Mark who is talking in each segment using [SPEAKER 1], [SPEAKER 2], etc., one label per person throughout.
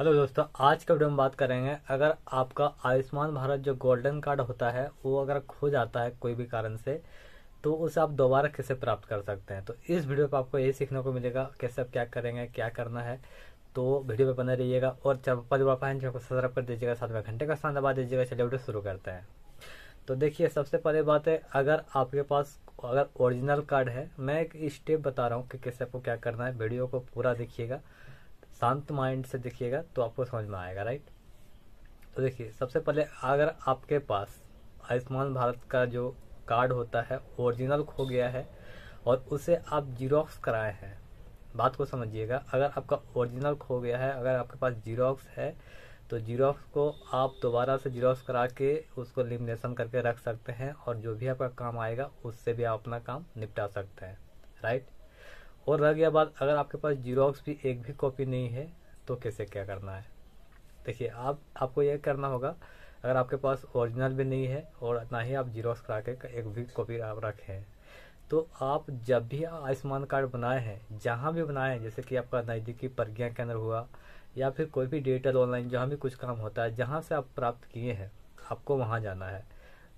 [SPEAKER 1] hello दोस्तों आज का वीडियो में बात करेंगे अगर आपका आयुष्मान भारत जो गोल्डन कार्ड होता है वो अगर खो जाता है कोई भी कारण से तो उसे आप दोबारा कैसे प्राप्त कर सकते हैं तो इस वीडियो पर आपको यही सीखने को मिलेगा कैसे आप क्या करेंगे क्या करना है तो वीडियो पर बने रहिएगा और पद पाइन को सब्सक्राइब कर दीजिएगा साथ में घंटे का स्थान दबा दीजिएगा चलिए वीडियो शुरू करते हैं तो देखिए सबसे पहले बात है अगर आपके पास अगर ओरिजिनल कार्ड है मैं एक स्टेप बता रहा हूँ कि कैसे आपको क्या करना है वीडियो को पूरा देखिएगा शांत माइंड से देखिएगा तो आपको समझ में आएगा राइट तो देखिए सबसे पहले अगर आपके पास आयुष्मान भारत का जो कार्ड होता है ओरिजिनल खो गया है और उसे आप जीरोक्स कराए हैं बात को समझिएगा अगर आपका ओरिजिनल खो गया है अगर आपके पास जीरोक्स है तो जीरोक्स को आप दोबारा से जीरोक्स करा के उसको लिमिनेशन करके रख सकते हैं और जो भी आपका काम आएगा उससे भी आप अपना काम निपटा सकते हैं राइट और रह गया बात अगर आपके पास जीरोक्स भी एक भी कॉपी नहीं है तो कैसे क्या करना है देखिए आप आपको यह करना होगा अगर आपके पास ओरिजिनल भी नहीं है और ना ही आप जीरोक्स करा के एक भी कॉपी आप रखे हैं तो आप जब भी आयुष्मान कार्ड बनाए हैं जहाँ भी बनाए हैं जैसे कि आपका नज़दीकी प्रज्ञा केंद्र हुआ या फिर कोई भी डिजिटल ऑनलाइन जहाँ भी कुछ काम होता है जहाँ से आप प्राप्त किए हैं आपको वहाँ जाना है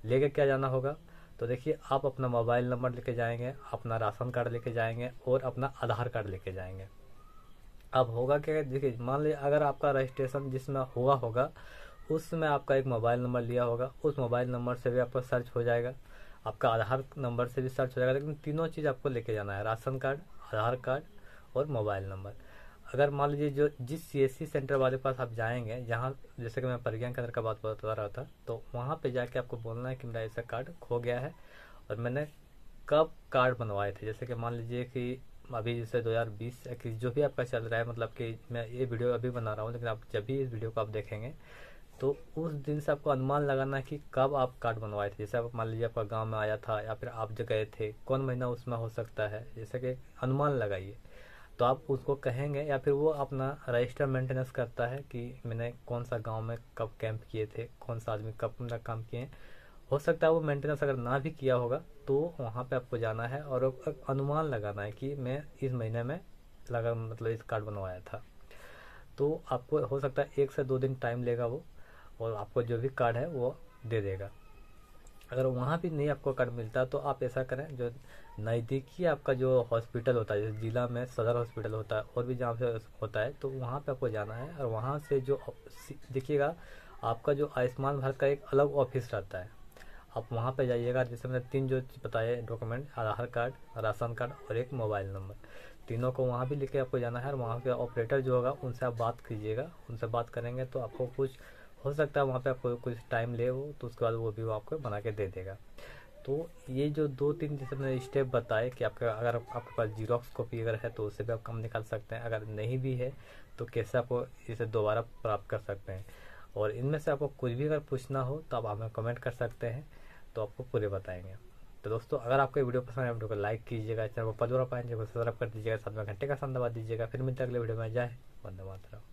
[SPEAKER 1] लेके क्या जाना होगा तो देखिए आप अपना मोबाइल नंबर लेके जाएंगे अपना राशन कार्ड लेके जाएंगे और अपना आधार कार्ड लेके जाएंगे अब होगा क्या देखिए मान लीजिए अगर आपका रजिस्ट्रेशन जिसमें हुआ होगा उसमें आपका एक मोबाइल नंबर लिया होगा उस मोबाइल नंबर से भी आपका सर्च हो जाएगा आपका आधार नंबर से भी सर्च हो जाएगा लेकिन तीनों चीज़ आपको लेके जाना है राशन कार्ड आधार कार्ड और मोबाइल नंबर अगर मान लीजिए जो जिस सी सेंटर वाले पास आप जाएंगे जहाँ जैसे कि मैं प्रज्ञान केंद्र का बात बता रहा था तो वहाँ पे जाके आपको बोलना है कि मेरा ऐसा कार्ड खो गया है और मैंने कब कार्ड बनवाए थे जैसे कि मान लीजिए कि अभी जैसे 2020 इक्कीस जो भी आपका चल रहा है मतलब कि मैं ये वीडियो अभी बना रहा हूँ लेकिन आप जब भी इस वीडियो को आप देखेंगे तो उस दिन से आपको अनुमान लगाना है कि कब आप कार्ड बनवाए थे जैसे आप मान लीजिए आपका गाँव में आया था या फिर आप जो गए थे कौन महीना उसमें हो सकता है जैसे कि अनुमान लगाइए तो आप उसको कहेंगे या फिर वो अपना रजिस्टर मेंटेनेंस करता है कि मैंने कौन सा गांव में कब कैंप किए थे कौन सा आदमी कब मेरा काम किए हैं हो सकता है वो मेंटेनेंस अगर ना भी किया होगा तो वहाँ पे आपको जाना है और अनुमान लगाना है कि मैं इस महीने में लगा मतलब इस कार्ड बनवाया था तो आपको हो सकता है एक से दो दिन टाइम लेगा वो और आपको जो भी कार्ड है वो दे देगा अगर वहाँ भी नहीं आपको कार्ड मिलता तो आप ऐसा करें जो नज़दीकी आपका जो हॉस्पिटल होता है जैसे ज़िला में सदर हॉस्पिटल होता है और भी जहाँ से होता है तो वहाँ पे आपको जाना है और वहाँ से जो देखिएगा आपका जो आयुष्मान भारत का एक अलग ऑफिस रहता है आप वहाँ पे जाइएगा जैसे मैंने तीन जो बताए document Aadhaar card ration card और एक मोबाइल नंबर तीनों को वहाँ भी लेके आपको जाना है और वहाँ के ऑपरेटर जो होगा उनसे आप बात कीजिएगा उनसे बात करेंगे तो आपको कुछ हो सकता है वहाँ पे आपको कुछ टाइम ले हो तो उसके बाद वो भी वो आपको बना के दे देगा तो ये जो दो तीन जैसे मैंने स्टेप बताए कि आपके अगर आपके पास जीरोक्स कॉपी अगर है तो उससे भी आप कम निकाल सकते हैं अगर नहीं भी है तो कैसे आपको इसे दोबारा प्राप्त कर सकते हैं और इनमें से आपको कुछ भी अगर पूछना हो तो आप हमें कमेंट कर सकते हैं तो आपको पूरे बताएंगे तो दोस्तों अगर आपको वीडियो पसंद है वीडियो को लाइक कीजिएगा चैनल को पजोरा पाएंगे सब्सक्राइब कर दीजिएगा साथ में घंटे का सन दबा दीजिएगा फिर मिलते अगले वीडियो में जाए वंदे मातरम